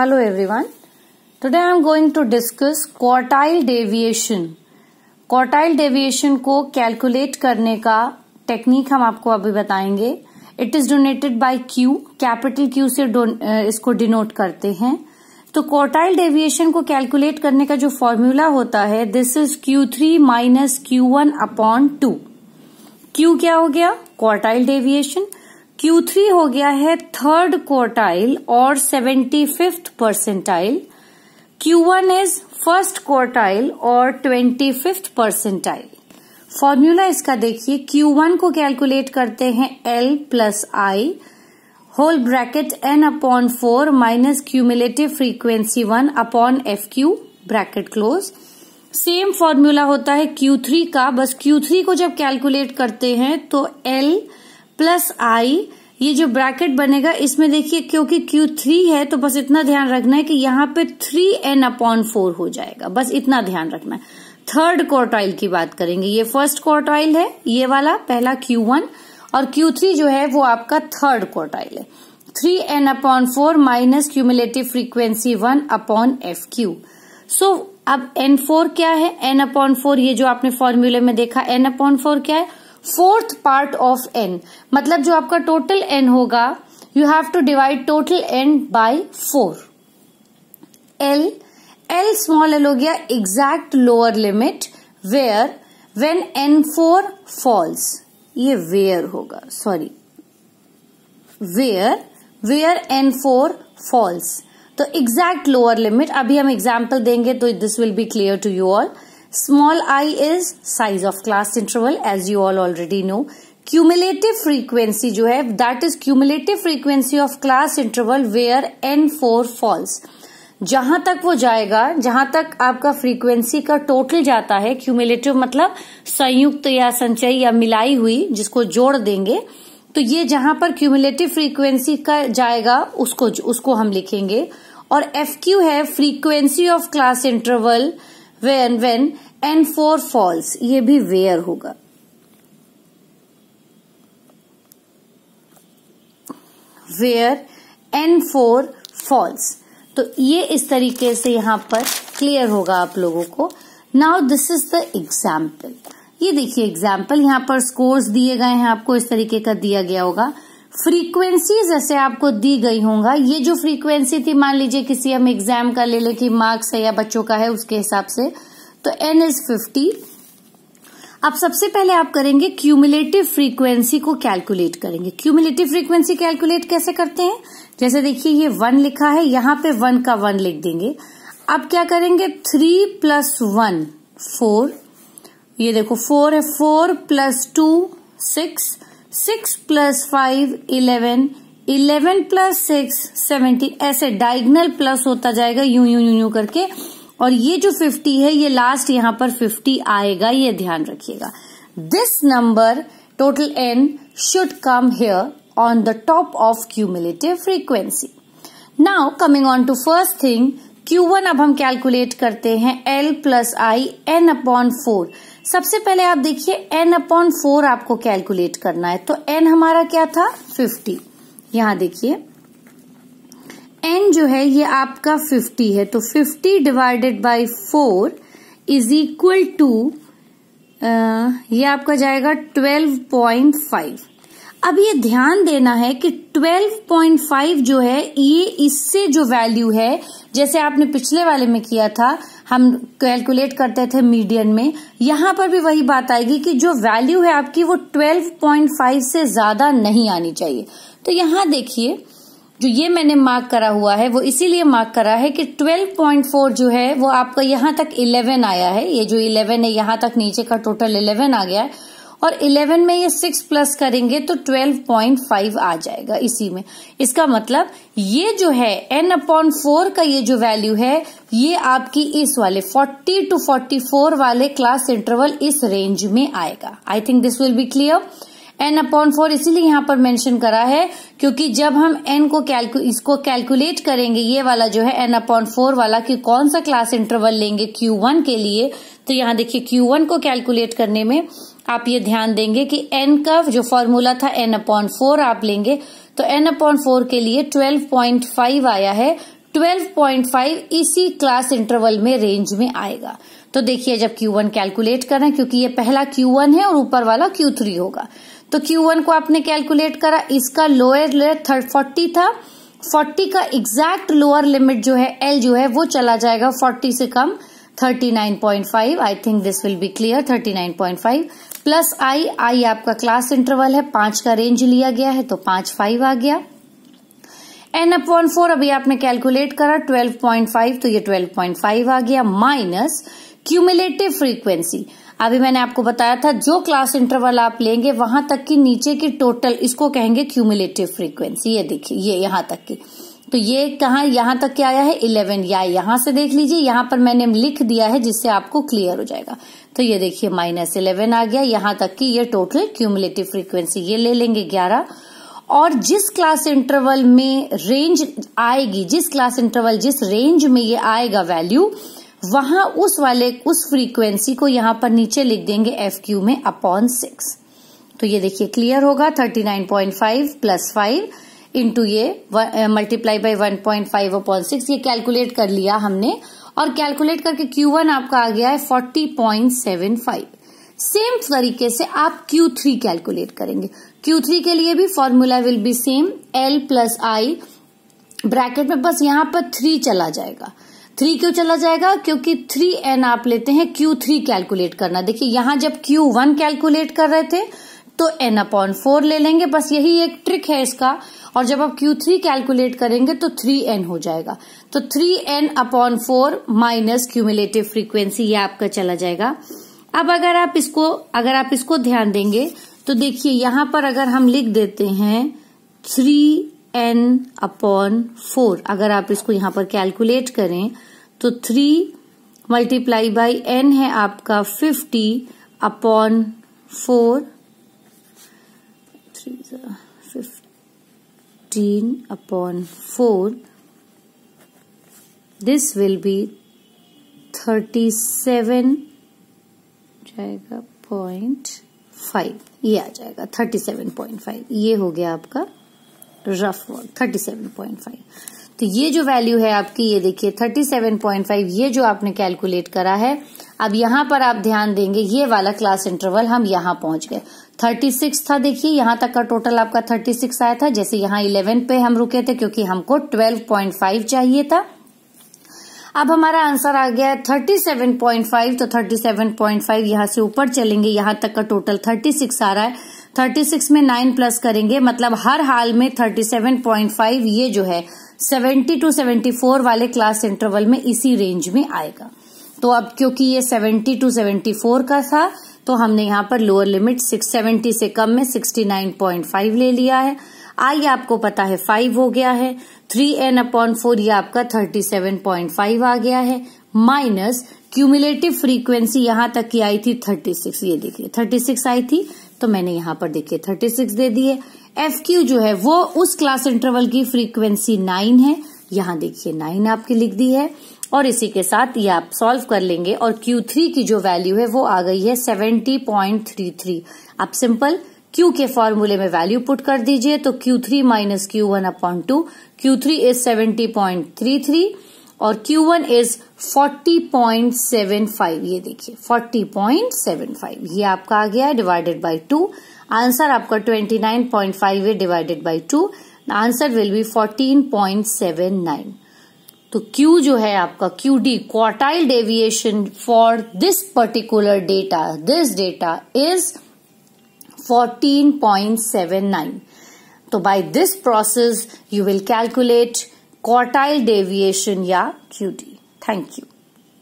Hello everyone. Today I am going to discuss quartile deviation. Quartile deviation को calculate करने का technique हम आपको अभी बताएंगे It is donated by Q. Capital Q से इसको denote करते हैं तो quartile deviation को calculate करने का जो formula होता है this is Q3 three minus Q one upon two Q क्या हो गया quartile deviation Q3 हो गया है थर्ड क्वार्टाइल और seventy fifth percentile Q1 is first quartile और ट्वेंटी फिफ्थ परसेंटाइल फॉर्मूला इसका देखिए Q1 को कैलकुलेट करते हैं L plus I whole bracket N upon four minus cumulative frequency one upon F Q bracket close same formula होता है Q3 का बस Q3 को जब कैलकुलेट करते हैं तो L प्लस आई ये जो ब्रैकेट बनेगा इसमें देखिए क्योंकि क्यू थ्री है तो बस इतना ध्यान रखना है कि यहाँ पे थ्री एन अपॉन फोर हो जाएगा बस इतना ध्यान रखना है थर्ड क्वार्टाइल की बात करेंगे ये फर्स्ट क्वार्टाइल है ये वाला पहला क्यू वन और क्यू थ्री जो है वो आपका थर्ड क्वार्टाइल है three N upon four minus cumulative frequency one upon F Q so अब एन फोर क्या है एन अपॉन फोर ये जो आपने फॉर्मूले में देखा एन अपॉन फोर क्या है फोर्थ पार्ट ऑफ एन मतलब जो आपका टोटल एन होगा you have to divide total N by four L L small L हो गया exact lower limit where when N four falls ये वेयर होगा sorry where where N four falls तो exact lower limit अभी हम example देंगे तो this will be clear to you all Small i is size of class interval as you all already know. Cumulative frequency जो है that is cumulative frequency of class interval where n4 falls. जहां तक वो जाएगा जहां तक आपका frequency का टोटल जाता है क्यूमुलेटिव मतलब संयुक्त तो या संचय या मिलाई हुई जिसको जोड़ देंगे तो ये जहां पर क्यूमुलेटिव फ्रीक्वेंसी का जाएगा उसको उसको हम लिखेंगे और एफ क्यू है frequency of class interval when when N four falls ये भी वेयर होगा वेयर एन फोर फॉल्स तो ये इस तरीके से यहां पर क्लियर होगा आप लोगों को now this is the example ये देखिए एग्जाम्पल यहां पर स्कोर्स दिए गए हैं आपको इस तरीके का दिया गया होगा फ्रीक्वेंसी जैसे आपको दी गई होगा ये जो फ्रीक्वेंसी थी मान लीजिए किसी हम एग्जाम का ले ले कि मार्क्स है या बच्चों का है उसके हिसाब से तो एन इज फिफ्टी अब सबसे पहले आप करेंगे क्यूमुलेटिव फ्रीक्वेंसी को कैलकुलेट करेंगे क्यूमुलेटिव फ्रीक्वेंसी कैलकुलेट कैसे करते हैं जैसे देखिए ये वन लिखा है यहाँ पे वन का वन लिख देंगे अब क्या करेंगे थ्री प्लस वन फोर ये देखो फोर है four plus two six six plus five eleven eleven plus six seventy ऐसे डायगनल प्लस होता जाएगा यू यू यू यू करके और ये जो फिफ्टी है ये लास्ट यहां पर फिफ्टी आएगा ये ध्यान रखिएगा this number total N should come here the top of of frequency now coming on to first thing Q Q1 अब हम कैलकुलेट करते हैं L plus I N upon four सबसे पहले आप देखिए एन अपॉन फोर आपको कैलकुलेट करना है तो एन हमारा क्या था फिफ्टी यहां देखिए एन जो है ये आपका फिफ्टी है तो fifty divided by four is equal to ये आपका जाएगा ट्वेल्व पॉइंट फाइव अब ये ध्यान देना है कि 12.5 जो है ये इससे जो वैल्यू है जैसे आपने पिछले वाले में किया था हम कैलकुलेट करते थे मीडियन में यहां पर भी वही बात आएगी कि जो वैल्यू है आपकी वो 12.5 से ज्यादा नहीं आनी चाहिए तो यहां देखिए जो ये मैंने मार्क करा हुआ है वो इसीलिए मार्क करा है कि 12.4 जो है वो आपका यहां तक 11 आया है ये जो 11 है यहां तक नीचे का टोटल 11 आ गया है और 11 में ये 6 प्लस करेंगे तो 12.5 आ जाएगा इसी में इसका मतलब ये जो है n अपॉन फोर का ये जो वैल्यू है ये आपकी इस वाले 40 टू 44 वाले क्लास इंटरवल इस रेंज में आएगा I think this will be clear N upon four इसीलिए यहाँ पर मेंशन करा है क्योंकि जब हम एन को कैलकु इसको कैलकुलेट करेंगे ये वाला जो है एन अपॉन फोर वाला कि कौन सा क्लास इंटरवल लेंगे क्यू वन के लिए तो यहाँ देखिए क्यू वन को कैलकुलेट करने में आप ये ध्यान देंगे कि एन का जो फॉर्मूला था एन अपॉन फोर आप लेंगे तो एन अपॉन फोर के लिए ट्वेल्व पॉइंट फाइव आया है 12.5 इसी क्लास इंटरवल में रेंज में आएगा तो देखिए जब Q1 कैलकुलेट कर रहे हैं क्योंकि ये पहला Q1 है और ऊपर वाला Q3 होगा तो Q1 को आपने कैलकुलेट करा इसका लोअर थर्ड फोर्टी था फोर्टी का एग्जैक्ट लोअर लिमिट जो है एल जो है वो चला जाएगा फोर्टी से कम 39.5 I think this will be clear 39.5 plus I I आपका क्लास इंटरवल है पांच का रेंज लिया गया है तो पांच फाइव आ गया एन अपॉन फोर अभी आपने कैलकुलेट करा 12.5 तो ये 12.5 आ गया माइनस क्यूमुलेटिव फ्रीक्वेंसी अभी मैंने आपको बताया था जो क्लास इंटरवल आप लेंगे वहां तक की नीचे की टोटल इसको कहेंगे क्यूमुलेटिव फ्रीक्वेंसी ये देखिए ये यहां तक की तो ये कहा यहां तक क्या आया है इलेवन या यहां से देख लीजिए यहां पर मैंने लिख दिया है जिससे आपको क्लियर हो जाएगा तो ये देखिए माइनस इलेवन आ गया यहां तक की ये टोटल क्यूमुलेटिव फ्रीक्वेंसी ये ले लेंगे ग्यारह और जिस क्लास इंटरवल में रेंज आएगी जिस क्लास इंटरवल जिस रेंज में ये आएगा वैल्यू वहां उस वाले उस फ्रीक्वेंसी को यहां पर नीचे लिख देंगे एफ क्यू में अपॉन सिक्स तो ये देखिए क्लियर होगा thirty nine point five plus five into ये multiply by one point five upon six ये कैलकुलेट कर लिया हमने और कैलकुलेट करके क्यू वन आपका आ गया है forty point seven five same तरीके से आप Q3 कैलकुलेट करेंगे Q3 के लिए भी formula will be same L plus I bracket में बस यहां पर थ्री चला जाएगा थ्री क्यों चला जाएगा क्योंकि थ्री एन आप लेते हैं क्यू थ्री कैलकुलेट करना देखिए यहां जब क्यू वन कैलकुलेट कर रहे थे तो एन अपॉन फोर ले लेंगे बस यही एक ट्रिक है इसका और जब आप क्यू थ्री कैलकुलेट करेंगे तो थ्री एन हो जाएगा तो three N upon four minus cumulative frequency ये आपका चला जाएगा अब अगर आप इसको अगर आप इसको ध्यान देंगे तो देखिए यहां पर अगर हम लिख देते हैं थ्री एन अपॉन फोर अगर आप इसको यहां पर कैलकुलेट करें तो थ्री मल्टीप्लाई बाई एन है आपका fifty upon four three fifteen upon four this will be thirty seven जाएगा पॉइंट फाइव ये आ जाएगा थर्टी सेवन पॉइंट फाइव ये हो गया आपका rough work thirty seven point five तो ये जो वैल्यू है आपकी ये देखिए थर्टी सेवन पॉइंट फाइव ये जो आपने कैलकुलेट करा है अब यहां पर आप ध्यान देंगे ये वाला क्लास इंटरवल हम यहां पहुंच गए थर्टी सिक्स था देखिए यहां तक का टोटल आपका थर्टी सिक्स आया था जैसे यहां इलेवन पे हम रुके थे क्योंकि हमको ट्वेल्व पॉइंट फाइव चाहिए था अब हमारा आंसर आ गया थर्टी सेवन पॉइंट फाइव तो थर्टी सेवन पॉइंट फाइव यहां से ऊपर चलेंगे यहां तक का टोटल थर्टी सिक्स आ रहा है 36 में 9 प्लस करेंगे मतलब हर हाल में 37.5 ये जो है 70 टू 74 वाले क्लास इंटरवल में इसी रेंज में आएगा तो अब क्योंकि ये 70 टू 74 का था तो हमने यहाँ पर लोअर लिमिट 670 से कम में 69.5 ले लिया है आई आपको पता है फाइव हो गया है थ्री एन अपॉन फोर ये आपका 37.5 आ गया है माइनस क्यूमुलेटिव फ्रीक्वेंसी यहां तक की आई थी 36 ये देखिए 36 आई थी तो मैंने यहां पर देखिए थर्टी सिक्स दे दिए एफ क्यू जो है वो उस क्लास इंटरवल की फ्रीक्वेंसी नाइन है यहां देखिए नाइन आपकी लिख दी है और इसी के साथ ये आप सॉल्व कर लेंगे और Q3 की जो वैल्यू है वो आ गई है 70.33 आप सिंपल Q के फॉर्मूले में वैल्यू पुट कर दीजिए तो Q3 three minus Q one upon two Q three is seventy point three three और Q1 इज फाइव ये देखिए 40.75 ये आपका आ गया डिवाइडेड बाय टू आंसर आपका नाइन है divided by two answer will be 14.79 तो Q जो है आपका Q D quartile deviation for this particular data this data is 14.79 तो by this process you will calculate quartile deviation या QD thank you